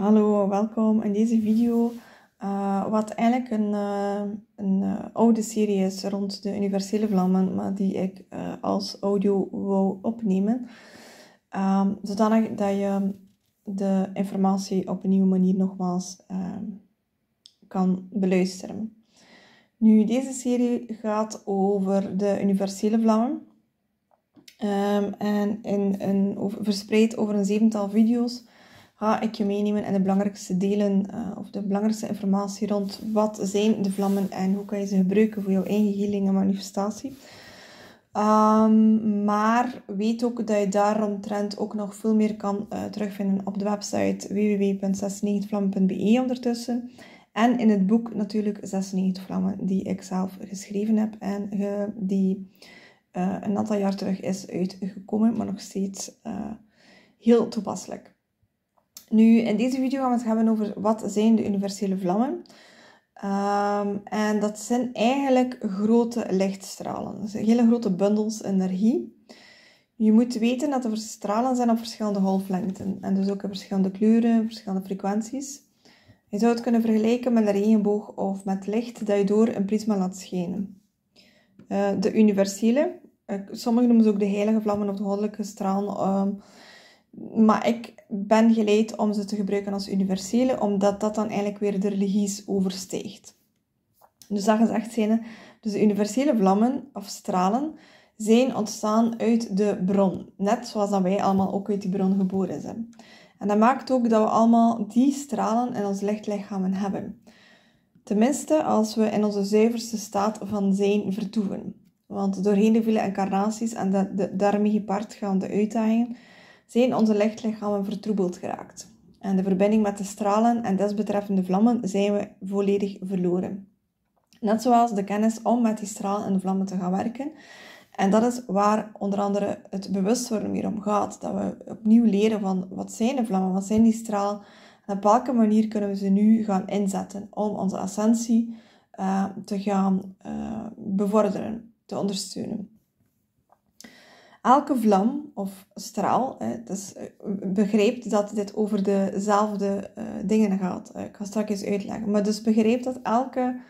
Hallo, welkom in deze video. Eh, wat eigenlijk een, eh, een eh, oude serie is rond de universele vlammen, maar die ik als audio wou opnemen. Um, zodanig dat je de informatie op een nieuwe manier nogmaals ehm, kan beluisteren. Nu, deze serie gaat over de universele vlammen. Ehm, en in, verspreid over een zevental video's ga ik je meenemen in de belangrijkste delen eh, of de belangrijkste informatie rond wat zijn de vlammen en hoe kan je ze gebruiken voor jouw eigen healing en manifestatie. Ehm, maar weet ook dat je daaromtrent ook nog veel meer kan eh, terugvinden op de website www.96vlammen.be ondertussen. En in het boek natuurlijk 96 Vlammen, die ik zelf geschreven heb en die eh, een aantal jaar terug is uitgekomen, maar nog steeds heel toepasselijk. Nu, in deze video gaan we het hebben over wat zijn de universele vlammen. Um, en dat zijn eigenlijk grote lichtstralen. hele grote bundels energie. Je moet weten dat er stralen zijn op verschillende golflengten. En dus ook in verschillende kleuren, verschillende frequenties. Je zou het kunnen vergelijken met een regenboog of met licht dat je door een prisma laat schijnen. Eh, de universele, eh, sommigen noemen ze ook de heilige vlammen of de goddelijke stralen... Ehm, maar ik ben geleid om ze te gebruiken als universele, omdat dat dan eigenlijk weer de religies overstijgt. Dus dat echt zijn, dus de universele vlammen of stralen zijn ontstaan uit de bron. Net zoals dat wij allemaal ook uit die bron geboren zijn. En dat maakt ook dat we allemaal die stralen in ons lichtlichamen hebben. Tenminste, als we in onze zuiverste staat van zijn vertoeven. Want doorheen de vele incarnaties en de, de daarmee gepaard gaande uitdagingen zijn onze lichtlichamen vertroebeld geraakt. En de verbinding met de stralen en desbetreffende vlammen zijn we volledig verloren. Net zoals de kennis om met die stralen en vlammen te gaan werken. En dat is waar onder andere het bewustwording hier om gaat. Dat we opnieuw leren van wat zijn de vlammen, wat zijn die stralen. En op welke manier kunnen we ze nu gaan inzetten om onze essentie eh, te gaan eh, bevorderen, te ondersteunen. Elke vlam of straal, hè, dus begreep dat dit over dezelfde eh, dingen gaat. Eh, ik ga straks eens uitleggen. Maar dus begreep dat elke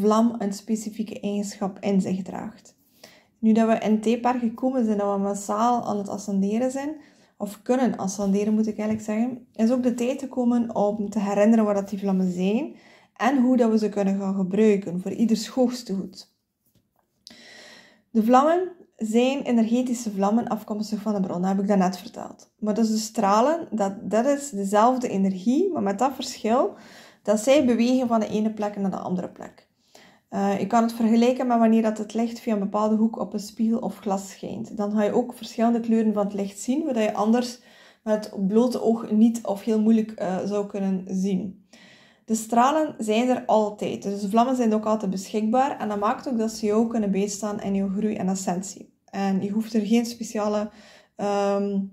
vlam een specifieke eigenschap in zich draagt. Nu dat we in T-paar gekomen zijn, dat we massaal aan het ascenderen zijn, of kunnen ascenderen moet ik eigenlijk zeggen, is ook de tijd gekomen om te herinneren waar dat die vlammen zijn en hoe dat we ze kunnen gaan gebruiken voor ieders hoogste goed. De vlammen zijn energetische vlammen afkomstig van de bron. Dat heb ik daarnet verteld. Maar dus de stralen, dat, dat is dezelfde energie, maar met dat verschil dat zij bewegen van de ene plek naar de andere plek. Eh, je kan het vergelijken met wanneer dat het licht via een bepaalde hoek op een spiegel of glas schijnt. Dan ga je ook verschillende kleuren van het licht zien, wat je anders met het blote oog niet of heel moeilijk eh, zou kunnen zien. De stralen zijn er altijd, dus de vlammen zijn ook altijd beschikbaar en dat maakt ook dat ze jou kunnen bijstaan in jouw groei en ascensie. En je hoeft er geen speciale um,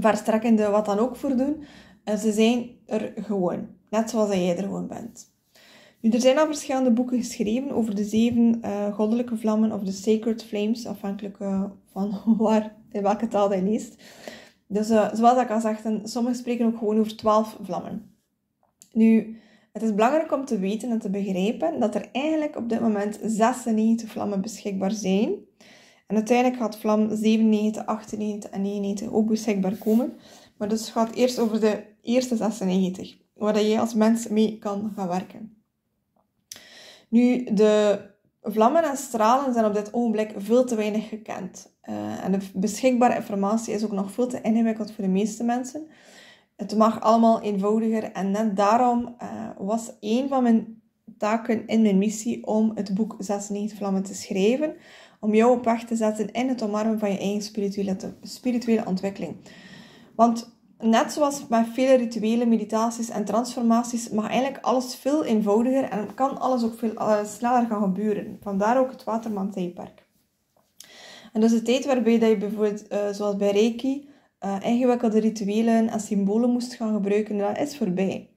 verstrekkende wat dan ook voor doen. En ze zijn er gewoon, net zoals jij er gewoon bent. Nu, er zijn al verschillende boeken geschreven over de zeven eh, goddelijke vlammen of de sacred flames, afhankelijk eh, van waar, in welke taal hij leest. Dus eh, zoals ik al zei, sommigen spreken ook gewoon over twaalf vlammen. Nu, het is belangrijk om te weten en te begrijpen dat er eigenlijk op dit moment 96 vlammen beschikbaar zijn. En uiteindelijk gaat vlam 97, 98 en 99 ook beschikbaar komen. Maar dus het gaat eerst over de eerste 96, waar je als mens mee kan gaan werken. Nu, de vlammen en stralen zijn op dit ogenblik veel te weinig gekend. Eh, en de beschikbare informatie is ook nog veel te ingewikkeld voor de meeste mensen. Het mag allemaal eenvoudiger. En net daarom eh, was een van mijn taken in mijn missie om het boek 96 Vlammen te schrijven. Om jou op weg te zetten in het omarmen van je eigen spirituele, spirituele ontwikkeling. Want net zoals met vele rituelen, meditaties en transformaties, mag eigenlijk alles veel eenvoudiger en kan alles ook veel eh, sneller gaan gebeuren. Vandaar ook het Waterman Tijdperk. En dat is de tijd waarbij dat je bijvoorbeeld, eh, zoals bij Reiki, uh, ingewikkelde rituelen en symbolen moest gaan gebruiken, dat is voorbij.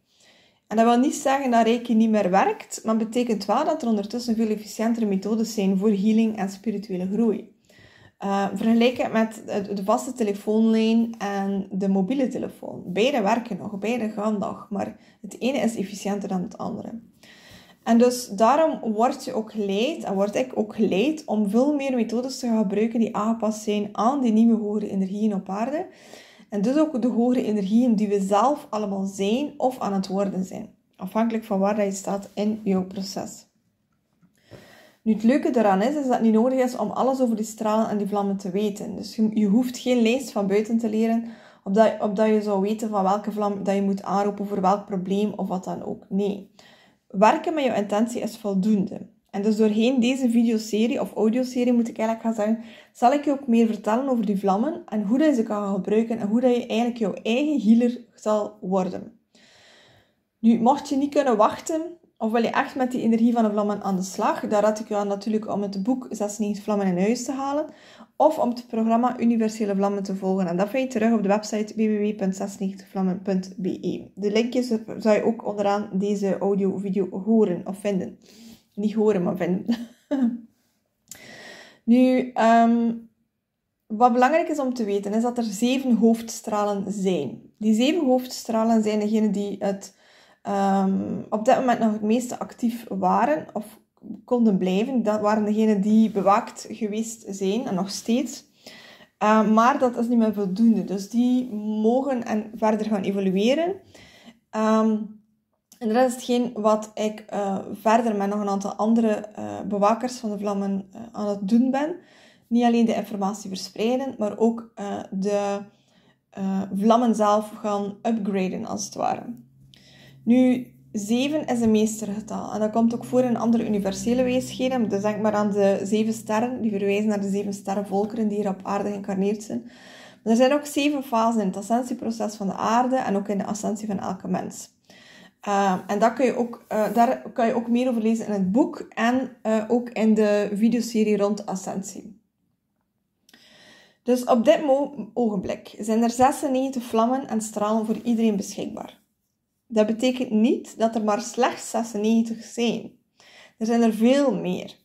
En dat wil niet zeggen dat Reiki niet meer werkt, maar betekent wel dat er ondertussen veel efficiëntere methodes zijn voor healing en spirituele groei. Uh, eh, vergelijk het met de vaste telefoonlijn en de mobiele telefoon. Beide werken nog, beide gaan nog, maar het ene is efficiënter dan het andere. En dus daarom word je ook geleid, en word ik ook geleid, om veel meer methodes te gaan gebruiken die aangepast zijn aan die nieuwe hogere energieën op aarde. En dus ook de hogere energieën die we zelf allemaal zijn of aan het worden zijn. Afhankelijk van waar je staat in jouw proces. Nu, het leuke daaraan is, is dat het niet nodig is om alles over die stralen en die vlammen te weten. Dus je, hoeft geen lijst van buiten te leren, opdat, opdat je zou weten van welke vlam dat je moet aanroepen voor welk probleem of wat dan ook. Nee. Werken met jouw intentie is voldoende. En dus doorheen deze videoserie of audioserie moet ik eigenlijk gaan zeggen, zal ik je ook meer vertellen over die vlammen en hoe dat je ze kan gebruiken en hoe dat je eigenlijk jouw eigen healer zal worden. Nu, mocht je niet kunnen wachten of wil je echt met die energie van de vlammen aan de slag? Daar raad ik je aan natuurlijk om het boek 96 Vlammen in huis te halen. Of om het programma Universele Vlammen te volgen. En dat vind je terug op de website www.96vlammen.be. De linkjes zou je ook onderaan deze audio video horen of vinden. Niet horen, maar vinden. nu, ehm, wat belangrijk is om te weten, is dat er zeven hoofdstralen zijn. Die zeven hoofdstralen zijn degene die het Ehm, op dat moment nog het meeste actief waren of konden blijven. Dat waren degenen die bewaakt geweest zijn en nog steeds. Ehm, maar dat is niet meer voldoende. Dus die mogen en verder gaan evolueren. Ehm, en dat is hetgeen wat ik eh, verder met nog een aantal andere uh, bewakers van de vlammen eh, aan het doen ben. Niet alleen de informatie verspreiden, maar ook de vlammen zelf gaan upgraden, als het ware. Nu, 7 is een meestergetal. En dat komt ook voor in andere universele wijsheden. Dus denk maar aan de zeven sterren. Die verwijzen naar de zeven sterrenvolkeren die hier op aarde geïncarneerd zijn. Maar er zijn ook zeven fasen in het ascensieproces van de aarde en ook in de ascensie van elke mens. Ehm, en dat kun je ook, eh, daar kan je ook meer over lezen in het boek en eh, ook in de videoserie rond ascensie. Dus op dit ogenblik zijn er 96 vlammen en stralen voor iedereen beschikbaar dat betekent niet dat er maar slechts 96 zijn. Er zijn er veel meer.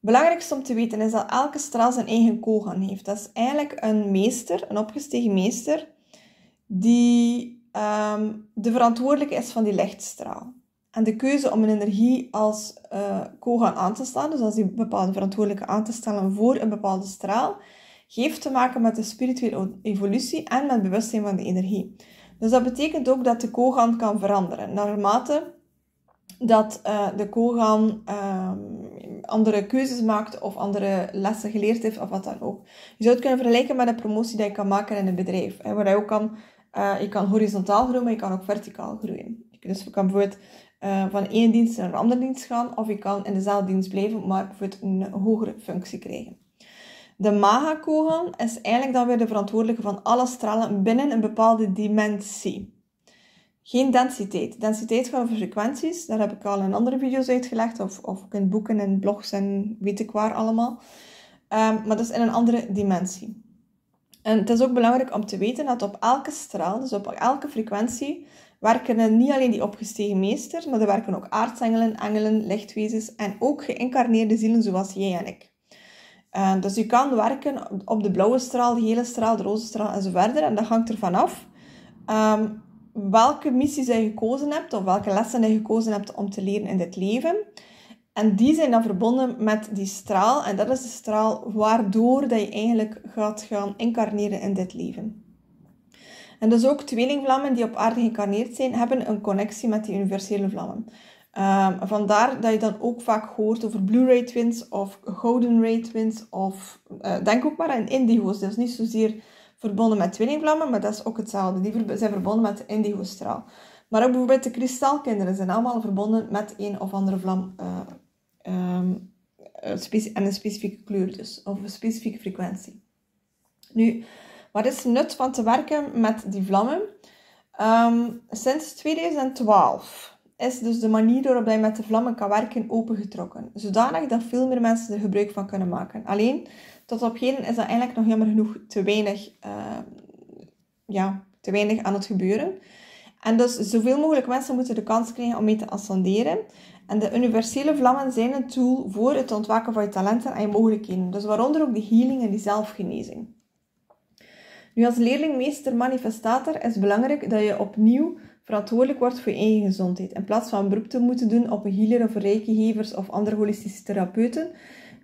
Belangrijkste om te weten is dat elke straal zijn eigen kogan heeft. Dat is eigenlijk een meester, een opgestegen meester, die ehm, de verantwoordelijke is van die lichtstraal. En de keuze om een energie als uh, kogan aan te staan, dus als die bepaalde verantwoordelijke aan te stellen voor een bepaalde straal, heeft te maken met de spirituele evolutie en met bewustzijn van de energie. Dus dat betekent ook dat de kogan kan veranderen. Naarmate dat eh, de kogan uh, andere keuzes maakt of andere lessen geleerd heeft of wat dan ook. Je zou het kunnen vergelijken met een promotie die je kan maken in een bedrijf. Hè, waar je ook kan, eh, je kan horizontaal groeien, maar je kan ook verticaal groeien. Dus je kan dus bijvoorbeeld eh, van één dienst naar een andere dienst gaan of je kan in dezelfde dienst blijven, maar bijvoorbeeld een hogere functie krijgen. De maga kogel is eigenlijk dan weer de verantwoordelijke van alle stralen binnen een bepaalde dimensie. Geen densiteit. Densiteit gaat over frequenties. Daar heb ik al in andere video's uitgelegd, of, of in boeken en blogs en weet ik waar allemaal. Ehm, maar dat is in een andere dimensie. En het is ook belangrijk om te weten dat op elke straal, dus op elke frequentie, werken niet alleen die opgestegen meesters, maar er werken ook aardsengelen, engelen, lichtwezens en ook geïncarneerde zielen zoals jij en ik. En eh, dus je kan werken op de blauwe straal, de gele straal, de roze straal en zo verder. En dat hangt ervan af ehm, welke missies je gekozen hebt of welke lessen je gekozen hebt om te leren in dit leven. En die zijn dan verbonden met die straal. En dat is de straal waardoor dat je eigenlijk gaat gaan incarneren in dit leven. En dus ook tweelingvlammen die op aarde geïncarneerd zijn, hebben een connectie met die universele vlammen. Ehm, vandaar dat je dan ook vaak hoort over Blu-ray twins of Golden Ray twins of eh, denk ook maar aan indigo's. Dat is niet zozeer verbonden met tweelingvlammen, maar dat is ook hetzelfde. Die zijn verbonden met indigo-straal. Maar ook bijvoorbeeld de kristalkinderen zijn allemaal verbonden met een of andere vlam eh, ehm, eh, en een specifieke kleur dus, of een specifieke frequentie. Nu, wat is het nut van te werken met die vlammen? Ehm, sinds 2012 is dus de manier waarop je met de vlammen kan werken opengetrokken, zodanig dat veel meer mensen er gebruik van kunnen maken. Alleen, tot op heden is dat eigenlijk nog jammer genoeg te weinig, ehm, ja, te weinig aan het gebeuren. En dus zoveel mogelijk mensen moeten de kans krijgen om mee te ascenderen. En de universele vlammen zijn een tool voor het ontwaken van je talenten en je mogelijkheden. Dus waaronder ook de healing en die zelfgenezing. Nu, als leerling, meester, manifestator is het belangrijk dat je opnieuw verantwoordelijk wordt voor je eigen gezondheid. In plaats van beroep te moeten doen op een healer of reikigevers of andere holistische therapeuten,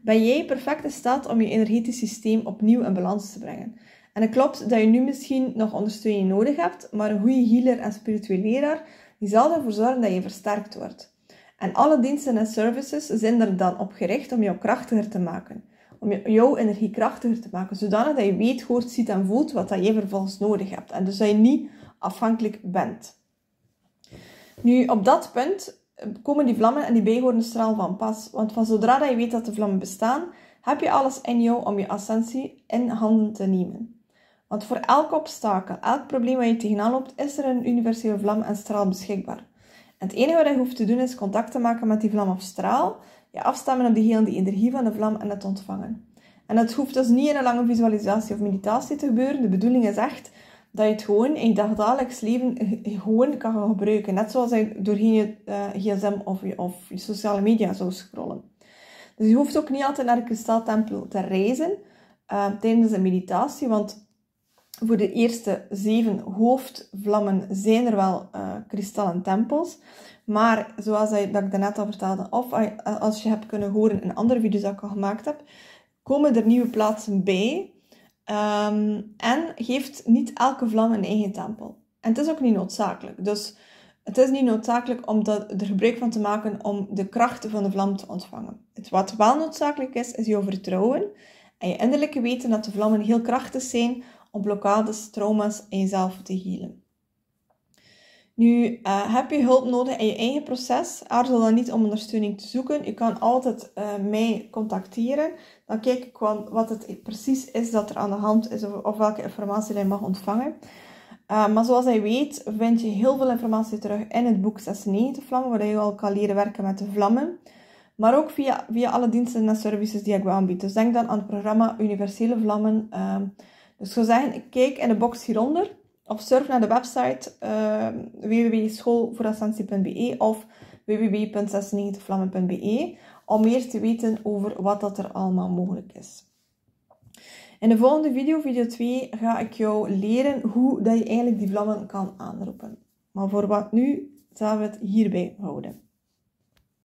ben jij perfect in staat om je energetisch systeem opnieuw in balans te brengen. En het klopt dat je nu misschien nog ondersteuning nodig hebt, maar een goede healer en spiritueel leraar die zal ervoor zorgen dat je versterkt wordt. En alle diensten en services zijn er dan op gericht om jou krachtiger te maken. Om jouw energie krachtiger te maken, zodanig dat je weet, hoort, ziet en voelt wat dat je vervolgens nodig hebt. En dus dat je niet afhankelijk bent. Nu, op dat punt eh, komen die vlammen en die straal van pas. Want van zodra dat je weet dat de vlammen bestaan, heb je alles in jou om je ascensie in handen te nemen. Want voor elk obstakel, elk probleem waar je tegenaan loopt, is er een universele vlam en straal beschikbaar. En het enige wat je hoeft te doen is contact te maken met die vlam of straal, je afstemmen op die die energie van de vlam en het ontvangen. En dat hoeft dus niet in een lange visualisatie of meditatie te gebeuren. De bedoeling is echt dat je het gewoon in je dagelijks leven gewoon kan gaan gebruiken. Net zoals je doorheen je eh, gsm of je, of sociale media zou scrollen. Dus je hoeft ook niet altijd naar de kristaltempel te reizen eh, tijdens de meditatie, want voor de eerste zeven hoofdvlammen zijn er wel uh, kristallen tempels. Maar zoals dat ik daarnet al vertelde, of als je hebt kunnen horen in andere video's die ik al gemaakt heb, komen er nieuwe plaatsen bij Ehm, en geeft niet elke vlam een eigen tempel. En het is ook niet noodzakelijk. Dus het is niet noodzakelijk om er gebruik van te maken om de krachten van de vlam te ontvangen. Het wat wel noodzakelijk is, is jouw vertrouwen en je innerlijke weten dat de vlammen heel krachtig zijn om blokkades, trauma's in jezelf te healen. Nu, eh, heb je hulp nodig in je eigen proces? Aarzel dan niet om ondersteuning te zoeken. Je kan altijd eh, mij contacteren. Dan kijk ik wat het precies is dat er aan de hand is of, welke informatie je mag ontvangen. Eh, maar zoals hij weet, vind je heel veel informatie terug in het boek 96 Vlammen, waar je al kan leren werken met de vlammen. Maar ook via, via alle diensten en services die ik aanbied. Dus denk dan aan het programma Universele Vlammen. Ehm. dus ik zou zeggen, kijk in de box hieronder of surf naar de website uh, of www.96vlammen.be om meer te weten over wat dat er allemaal mogelijk is. In de volgende video, video 2, ga ik jou leren hoe dat je eigenlijk die vlammen kan aanroepen. Maar voor wat nu, zullen we het hierbij houden.